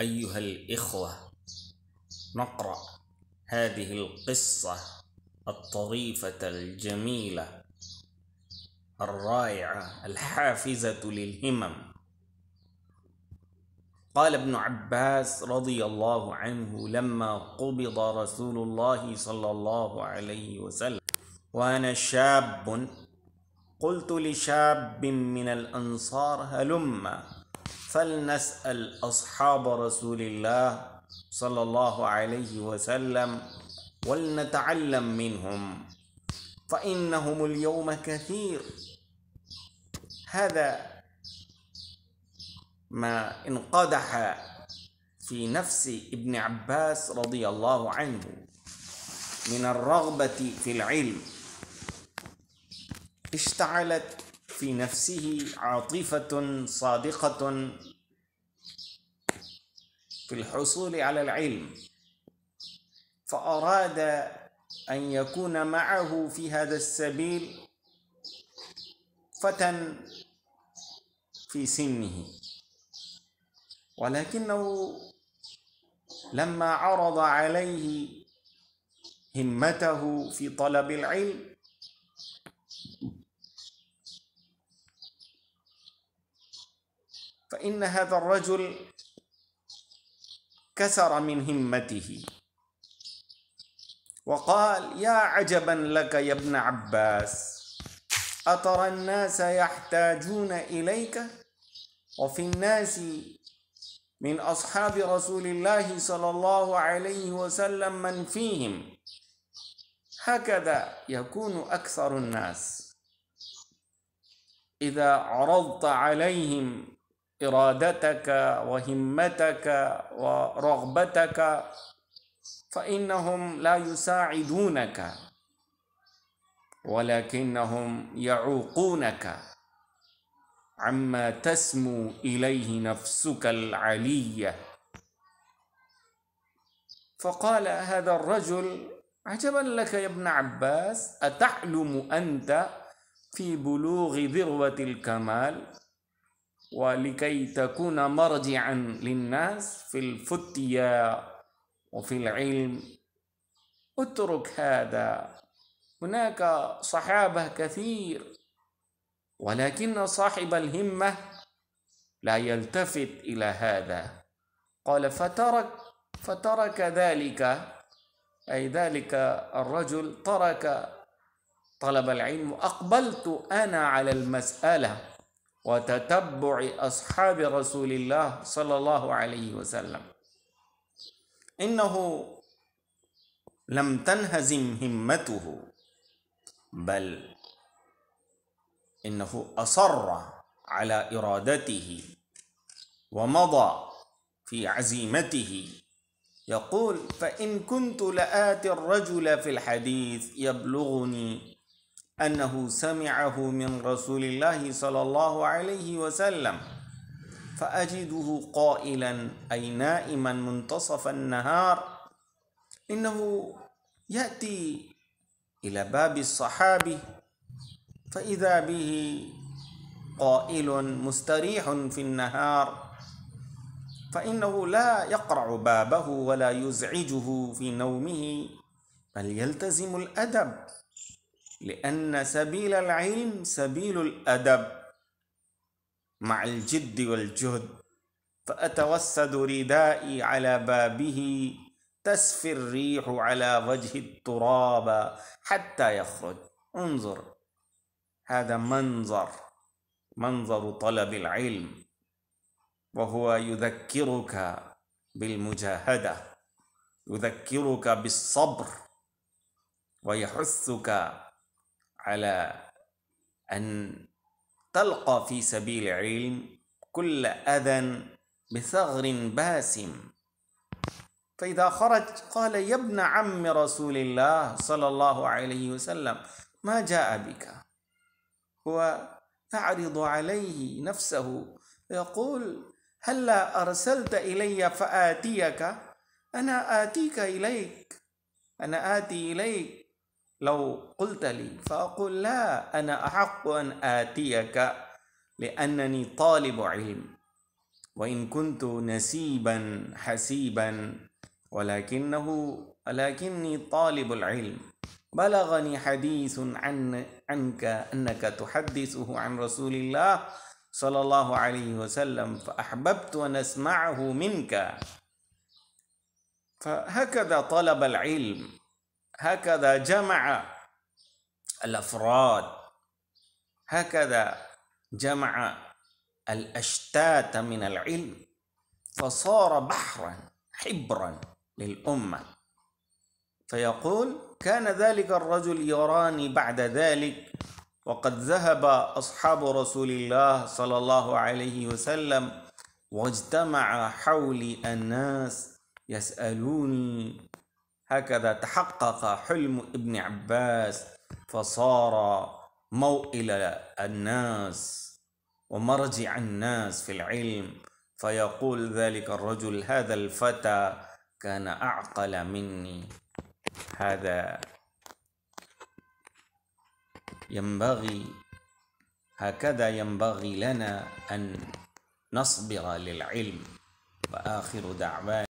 أيها الإخوة نقرأ هذه القصة الطريفة الجميلة الرائعة الحافزة للهمم قال ابن عباس رضي الله عنه لما قبض رسول الله صلى الله عليه وسلم وأنا شاب قلت لشاب من الأنصار هلما فلنسأل أصحاب رسول الله صلى الله عليه وسلم ولنتعلم منهم فإنهم اليوم كثير هذا ما انقدح في نفس ابن عباس رضي الله عنه من الرغبة في العلم اشتعلت في نفسه عاطفة صادقة في الحصول على العلم فأراد أن يكون معه في هذا السبيل فتى في سنه ولكنه لما عرض عليه همته في طلب العلم فإن هذا الرجل كسر من همته وقال يا عجبا لك يا ابن عباس أترى الناس يحتاجون إليك وفي الناس من أصحاب رسول الله صلى الله عليه وسلم من فيهم هكذا يكون أكثر الناس إذا عرضت عليهم إرادتك وهمتك ورغبتك فإنهم لا يساعدونك ولكنهم يعوقونك عما تسمو إليه نفسك العلية فقال هذا الرجل عجبا لك يا ابن عباس أتحلم أنت في بلوغ ذروة الكمال ولكي تكون مرجعا للناس في الفتيا وفي العلم اترك هذا هناك صحابة كثير ولكن صاحب الهمة لا يلتفت إلى هذا قال فترك فترك ذلك أي ذلك الرجل ترك طلب العلم أقبلت أنا على المسألة وتتبع أصحاب رسول الله صلى الله عليه وسلم إنه لم تنهزم همته بل إنه أصر على إرادته ومضى في عزيمته يقول فإن كنت لآتي الرجل في الحديث يبلغني أنه سمعه من رسول الله صلى الله عليه وسلم فأجده قائلا أي نائما منتصف النهار إنه يأتي إلى باب الصحابي فإذا به قائل مستريح في النهار فإنه لا يقرع بابه ولا يزعجه في نومه بل يلتزم الأدب لأن سبيل العلم سبيل الأدب مع الجد والجهد فأتوسد ردائي على بابه تسفي الريح على وجه التراب حتى يخرج انظر هذا منظر منظر طلب العلم وهو يذكرك بالمجاهده يذكرك بالصبر ويحثك على أن تلقى في سبيل العلم كل أذى بثغر باسم فإذا خرج قال يا ابن عم رسول الله صلى الله عليه وسلم ما جاء بك هو تعرض عليه نفسه يقول هلا أرسلت إلي فآتيك أنا آتيك إليك أنا آتي إليك لو قلت لي فأقول لا أنا أحق أن آتيك لأنني طالب علم وإن كنت نسيبا حسيبا ولكنه ولكني طالب العلم بلغني حديث عن عنك أنك تحدثه عن رسول الله صلى الله عليه وسلم فأحببت أن أسمعه منك فهكذا طلب العلم هكذا جمع الأفراد هكذا جمع الأشتات من العلم فصار بحرا حبرا للأمة فيقول كان ذلك الرجل يراني بعد ذلك وقد ذهب أصحاب رسول الله صلى الله عليه وسلم واجتمع حولي الناس يسألوني هكذا تحقق حلم ابن عباس فصار موئل الناس ومرجع الناس في العلم فيقول ذلك الرجل هذا الفتى كان أعقل مني هذا ينبغي هكذا ينبغي لنا أن نصبر للعلم وآخر دعوانا